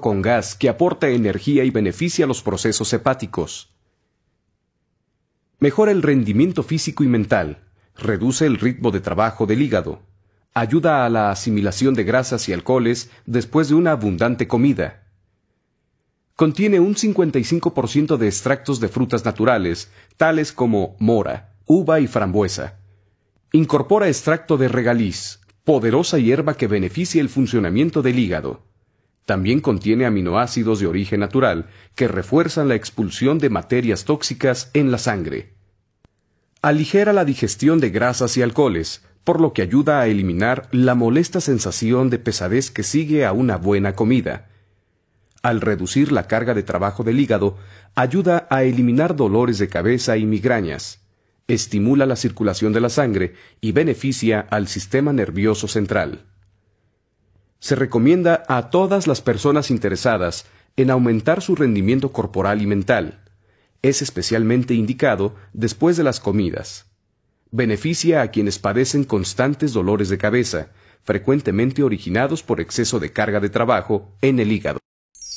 con gas que aporta energía y beneficia los procesos hepáticos. Mejora el rendimiento físico y mental, reduce el ritmo de trabajo del hígado, ayuda a la asimilación de grasas y alcoholes después de una abundante comida. Contiene un 55% de extractos de frutas naturales, tales como mora, uva y frambuesa. Incorpora extracto de regaliz, poderosa hierba que beneficia el funcionamiento del hígado. También contiene aminoácidos de origen natural que refuerzan la expulsión de materias tóxicas en la sangre. Aligera la digestión de grasas y alcoholes, por lo que ayuda a eliminar la molesta sensación de pesadez que sigue a una buena comida. Al reducir la carga de trabajo del hígado, ayuda a eliminar dolores de cabeza y migrañas. Estimula la circulación de la sangre y beneficia al sistema nervioso central se recomienda a todas las personas interesadas en aumentar su rendimiento corporal y mental. Es especialmente indicado después de las comidas. Beneficia a quienes padecen constantes dolores de cabeza, frecuentemente originados por exceso de carga de trabajo en el hígado.